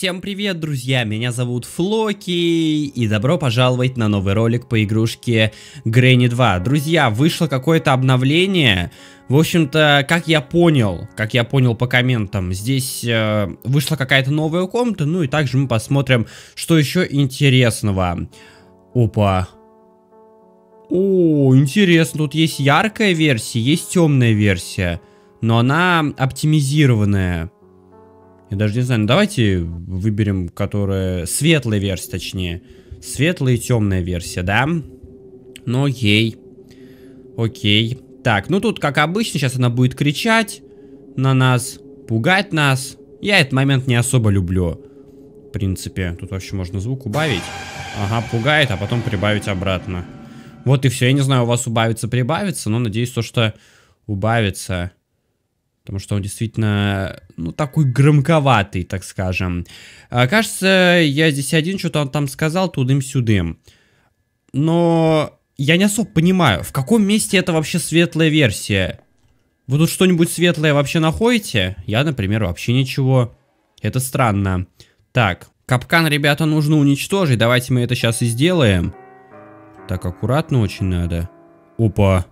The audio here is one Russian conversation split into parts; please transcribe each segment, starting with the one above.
Всем привет, друзья! Меня зовут Флоки, и добро пожаловать на новый ролик по игрушке Грэнни 2. Друзья, вышло какое-то обновление. В общем-то, как я понял, как я понял по комментам, здесь э, вышла какая-то новая комната, ну и также мы посмотрим, что еще интересного. Опа. О, интересно, тут есть яркая версия, есть темная версия, но она оптимизированная. Я даже не знаю, ну давайте выберем, которая... Светлая версия, точнее. Светлая и темная версия, да? Ну окей. Окей. Так, ну тут, как обычно, сейчас она будет кричать на нас, пугать нас. Я этот момент не особо люблю. В принципе, тут вообще можно звук убавить. Ага, пугает, а потом прибавить обратно. Вот и все. Я не знаю, у вас убавится, прибавится, но надеюсь, то, что убавится потому что он действительно, ну, такой громковатый, так скажем. А, кажется, я здесь один что-то он там сказал тудым-сюдым. Но я не особо понимаю, в каком месте это вообще светлая версия? Вы тут что-нибудь светлое вообще находите? Я, например, вообще ничего. Это странно. Так, капкан, ребята, нужно уничтожить. Давайте мы это сейчас и сделаем. Так, аккуратно очень надо. Опа. Опа.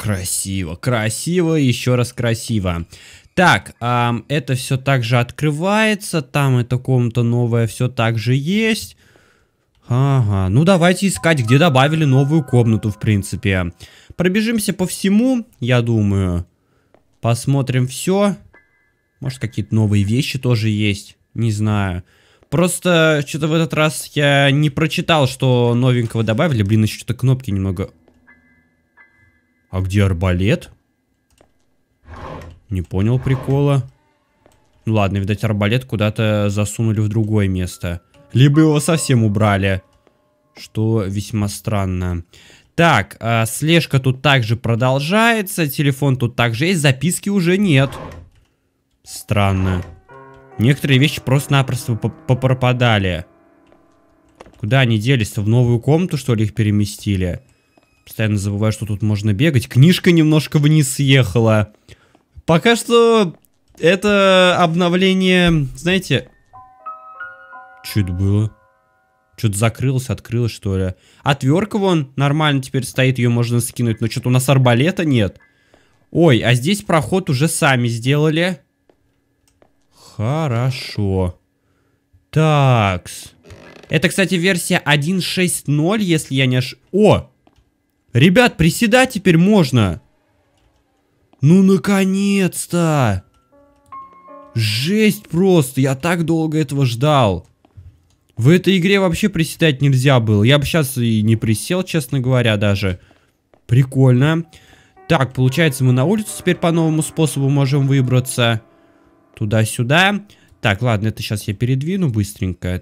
Красиво, красиво, еще раз красиво. Так, эм, это все также открывается, там эта комната новая все также есть. Ага, ну давайте искать, где добавили новую комнату, в принципе. Пробежимся по всему, я думаю. Посмотрим все. Может, какие-то новые вещи тоже есть, не знаю. Просто что-то в этот раз я не прочитал, что новенького добавили. Блин, еще что-то кнопки немного а где арбалет? Не понял прикола. Ну ладно, видать, арбалет куда-то засунули в другое место. Либо его совсем убрали. Что весьма странно. Так, э, слежка тут также продолжается. Телефон тут также есть. Записки уже нет. Странно. Некоторые вещи просто-напросто попропадали. Куда они делись-то? В новую комнату, что ли, их переместили? Постоянно забываю, что тут можно бегать. Книжка немножко вниз съехала. Пока что это обновление, знаете... Чуть было? Что-то закрылось, открылось, что ли. Отверка вон нормально теперь стоит, ее можно скинуть. Но что-то у нас арбалета нет. Ой, а здесь проход уже сами сделали. Хорошо. Такс. Это, кстати, версия 1.6.0, если я не ошибаюсь. О! Ребят, приседать теперь можно. Ну, наконец-то! Жесть просто, я так долго этого ждал. В этой игре вообще приседать нельзя было. Я бы сейчас и не присел, честно говоря, даже. Прикольно. Так, получается, мы на улицу теперь по новому способу можем выбраться. Туда-сюда. Так, ладно, это сейчас я передвину быстренько.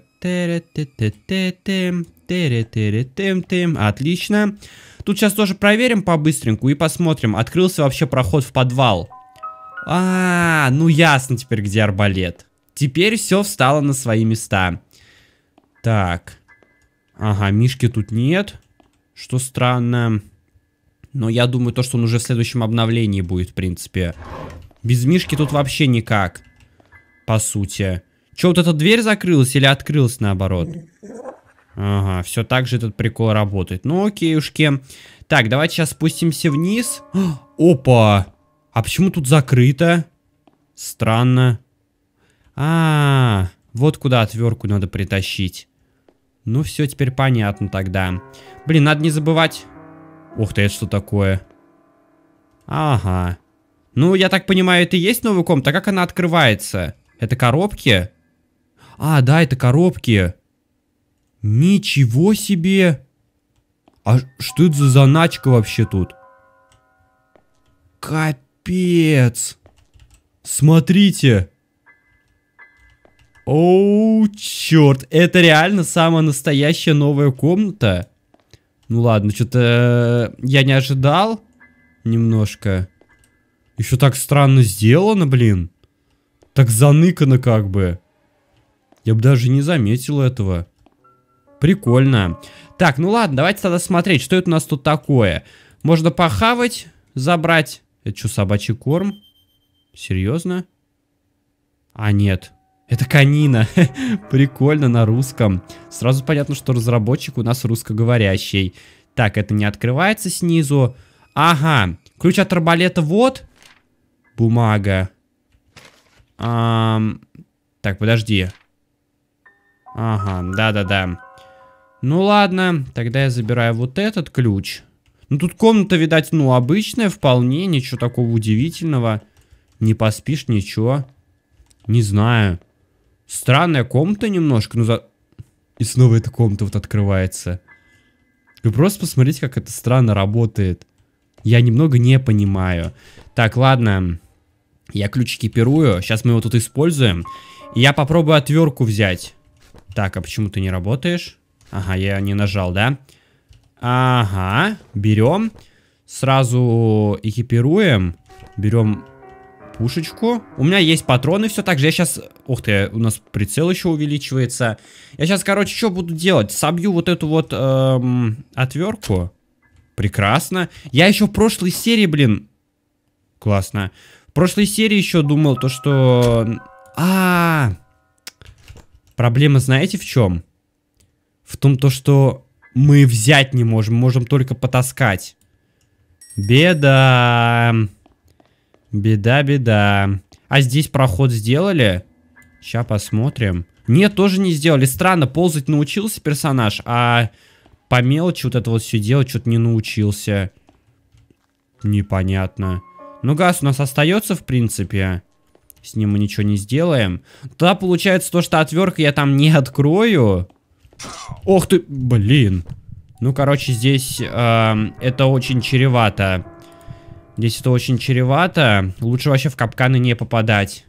Отлично. Тут сейчас тоже проверим по-быстреньку и посмотрим, открылся вообще проход в подвал. А, -а, -а ну ясно теперь, где арбалет. Теперь все встало на свои места. Так. Ага, Мишки тут нет. Что странно. Но я думаю, то, что он уже в следующем обновлении будет, в принципе. Без Мишки тут вообще никак по сути. Че, вот эта дверь закрылась или открылась наоборот? Ага, все так же этот прикол работает. Ну окей уж Так, давайте сейчас спустимся вниз. Опа! А почему тут закрыто? Странно. А, -а, а, вот куда отвертку надо притащить. Ну все, теперь понятно тогда. Блин, надо не забывать. Ух ты, это что такое? Ага. Ну, я так понимаю, это и есть новый комната. А как она открывается? Это коробки? А, да, это коробки. Ничего себе! А что это за заначка вообще тут? Капец! Смотрите! Оу, черт, это реально самая настоящая новая комната. Ну ладно, что-то э, я не ожидал немножко. Еще так странно сделано, блин так заныкано как бы. Я бы даже не заметил этого. Прикольно. Так, ну ладно, давайте тогда смотреть, что это у нас тут такое. Можно похавать, забрать. Это что, собачий корм? Серьезно? А, нет. Это канина. Прикольно на русском. Сразу понятно, что разработчик у нас русскоговорящий. Так, это не открывается снизу. Ага, ключ от арбалета вот. Бумага. А, так, подожди. Ага, да-да-да. Ну ладно, тогда я забираю вот этот ключ. Ну тут комната, видать, ну обычная вполне, ничего такого удивительного. Не поспишь, ничего. Не знаю. Странная комната немножко, ну за... И снова эта комната вот открывается. Вы просто посмотрите, как это странно работает. Я немного не понимаю. Так, ладно. Я ключики перую. Сейчас мы его тут используем. Я попробую отвертку взять. Так, а почему ты не работаешь? Ага, я не нажал, да? Ага, берем. Сразу экипируем. Берем пушечку. У меня есть патроны, все так же. Я сейчас... Ух ты, у нас прицел еще увеличивается. Я сейчас, короче, что буду делать? Собью вот эту вот эм, отвертку. Прекрасно. Я еще в прошлой серии, блин... Классно. В прошлой серии еще думал то, что... А, -а, а Проблема знаете в чем? В том то, что мы взять не можем, можем только потаскать. Беда. Беда, беда. А здесь проход сделали? Сейчас посмотрим. Нет, тоже не сделали. Странно, ползать научился персонаж, а по мелочи вот это вот все делать что-то не научился. Непонятно. Ну, газ у нас остается, в принципе. С ним мы ничего не сделаем. Тогда получается то, что отвертка я там не открою. Ох ты, блин. Ну, короче, здесь э, это очень чревато. Здесь это очень чревато. Лучше вообще в капканы не попадать.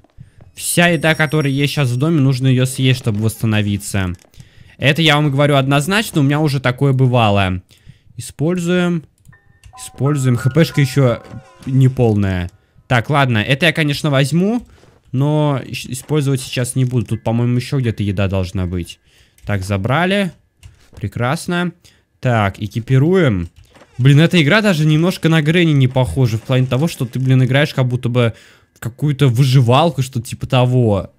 Вся еда, которая есть сейчас в доме, нужно ее съесть, чтобы восстановиться. Это я вам говорю однозначно, у меня уже такое бывало. Используем. Используем. ХПшка еще неполная. Так, ладно, это я, конечно, возьму, но использовать сейчас не буду. Тут, по-моему, еще где-то еда должна быть. Так, забрали. Прекрасно. Так, экипируем. Блин, эта игра даже немножко на Грэнни не похожа. В плане того, что ты, блин, играешь как будто бы в какую-то выживалку, что типа того.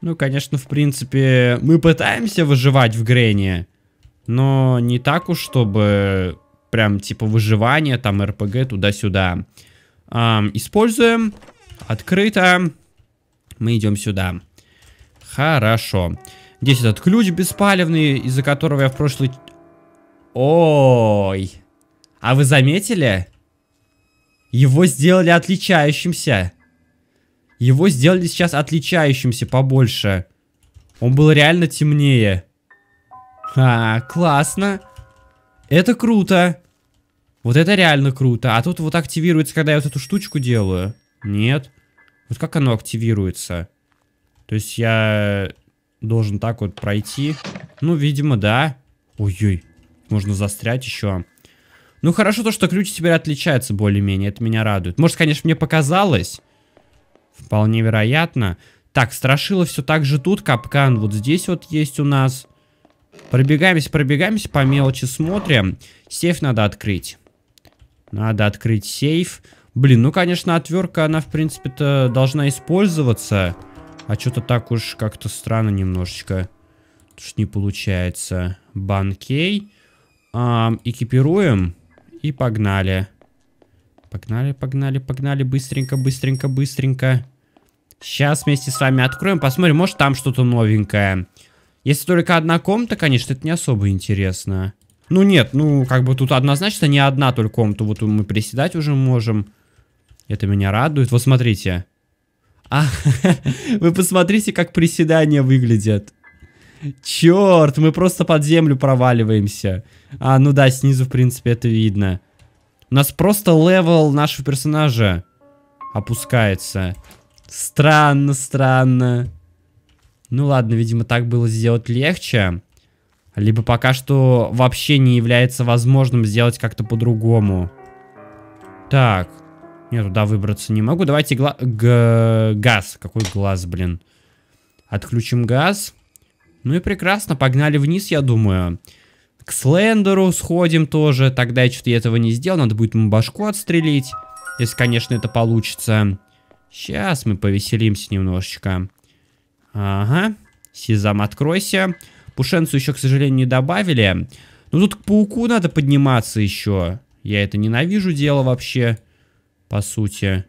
Ну, конечно, в принципе, мы пытаемся выживать в Грэнни. Но не так уж, чтобы Прям типа выживание, там РПГ туда-сюда. А, используем. Открыто. Мы идем сюда. Хорошо. Здесь этот ключ беспалевный, из-за которого я в прошлый... Ой. А вы заметили? Его сделали отличающимся. Его сделали сейчас отличающимся побольше. Он был реально темнее. А, классно. Это круто. Вот это реально круто. А тут вот активируется, когда я вот эту штучку делаю. Нет. Вот как оно активируется? То есть я должен так вот пройти. Ну, видимо, да. Ой-ой. Можно застрять еще. Ну, хорошо то, что ключ теперь отличается более-менее. Это меня радует. Может, конечно, мне показалось. Вполне вероятно. Так, страшило все так же тут. Капкан вот здесь вот есть у нас. Пробегаемся, пробегаемся, по мелочи смотрим. Сейф надо открыть. Надо открыть сейф. Блин, ну, конечно, отвертка, она, в принципе-то, должна использоваться. А что-то так уж как-то странно немножечко. Тут не получается. Банкей. Эм, экипируем. И погнали. Погнали, погнали, погнали. Быстренько, быстренько, быстренько. Сейчас вместе с вами откроем. Посмотрим, может, там что-то новенькое. Новенькое. Если только одна комната, конечно, это не особо интересно. Ну нет, ну как бы тут однозначно не одна только комната. Вот мы приседать уже можем. Это меня радует. Вот смотрите. А, вы посмотрите, как приседания выглядят. Черт, мы просто под землю проваливаемся. А, ну да, снизу, в принципе, это видно. У нас просто левел нашего персонажа опускается. Странно, странно. Ну ладно, видимо, так было сделать легче. Либо пока что вообще не является возможным сделать как-то по-другому. Так. Я туда выбраться не могу. Давайте гла газ. Какой глаз, блин. Отключим газ. Ну и прекрасно. Погнали вниз, я думаю. К Слендеру сходим тоже. Тогда я что-то этого не сделал. Надо будет ему башку отстрелить. Если, конечно, это получится. Сейчас мы повеселимся немножечко. Ага. Сизам, откройся. Пушенцу еще, к сожалению, не добавили. Ну тут к пауку надо подниматься еще. Я это ненавижу дело вообще. По сути.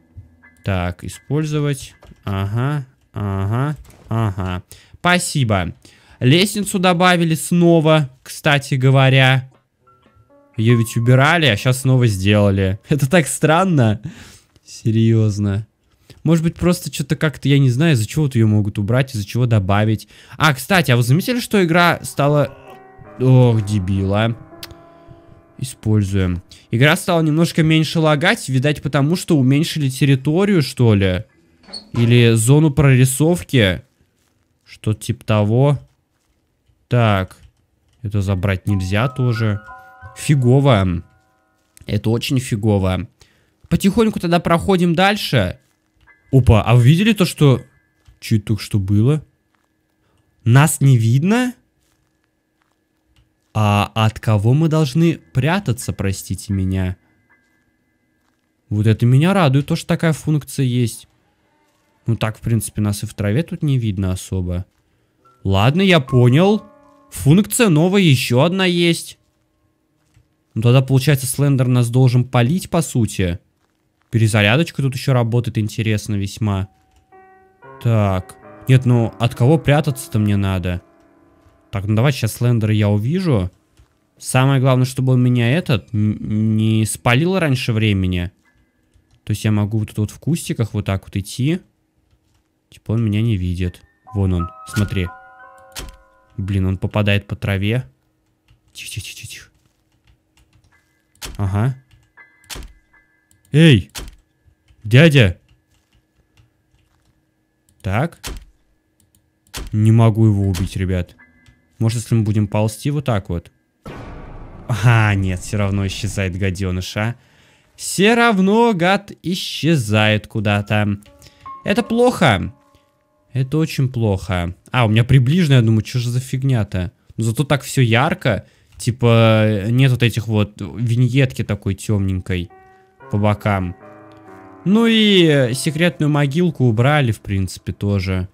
Так, использовать. Ага, ага, ага. Спасибо. Лестницу добавили снова, кстати говоря. Ее ведь убирали, а сейчас снова сделали. Это так странно. Серьезно. Может быть, просто что-то как-то, я не знаю, из-за чего-то ее могут убрать, из-за чего добавить. А, кстати, а вы заметили, что игра стала... Ох, дебила. Используем. Игра стала немножко меньше лагать, видать, потому что уменьшили территорию, что ли? Или зону прорисовки? Что-то типа того. Так. Это забрать нельзя тоже. Фигово. Это очень фигово. Потихоньку тогда проходим дальше. Опа, а вы видели то, что... Чуть только что было? Нас не видно? А от кого мы должны прятаться, простите меня? Вот это меня радует, то, что такая функция есть. Ну так, в принципе, нас и в траве тут не видно особо. Ладно, я понял. Функция новая еще одна есть. Ну тогда, получается, Слендер нас должен палить, по сути. Перезарядочка тут еще работает интересно весьма. Так. Нет, ну от кого прятаться-то мне надо? Так, ну давай сейчас Слендера я увижу. Самое главное, чтобы он меня этот не спалил раньше времени. То есть я могу вот тут вот в кустиках вот так вот идти. Типа он меня не видит. Вон он, смотри. Блин, он попадает по траве. Тихо-тихо-тихо-тихо. Ага. Эй! Дядя! Так. Не могу его убить, ребят. Может, если мы будем ползти вот так вот? А, нет, все равно исчезает гаденыш, а. Все равно гад исчезает куда-то. Это плохо. Это очень плохо. А, у меня приближенная, я думаю, что же за фигня-то? Но зато так все ярко. Типа, нет вот этих вот виньетки такой темненькой по бокам. Ну и э, секретную могилку убрали, в принципе, тоже.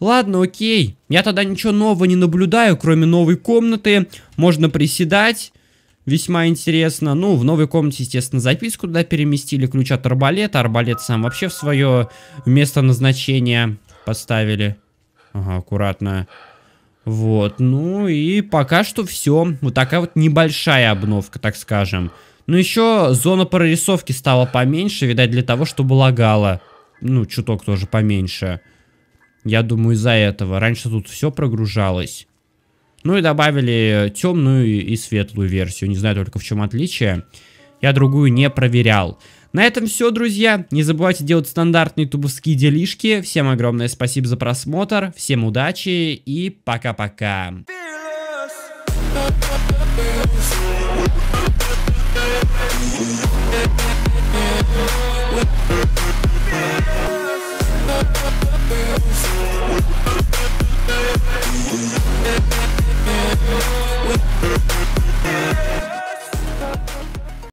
Ладно, окей. Я тогда ничего нового не наблюдаю, кроме новой комнаты. Можно приседать. Весьма интересно. Ну, в новой комнате, естественно, записку туда переместили. Ключ от арбалета. Арбалет сам вообще в свое место назначения поставили. Ага, аккуратно. Вот, ну и пока что все. Вот такая вот небольшая обновка, так скажем. Ну еще зона прорисовки стала поменьше, видать, для того, чтобы лагала. Ну, чуток тоже поменьше. Я думаю, из-за этого. Раньше тут все прогружалось. Ну и добавили темную и светлую версию. Не знаю только в чем отличие. Я другую не проверял. На этом все, друзья. Не забывайте делать стандартные тубовские делишки. Всем огромное спасибо за просмотр. Всем удачи и пока-пока.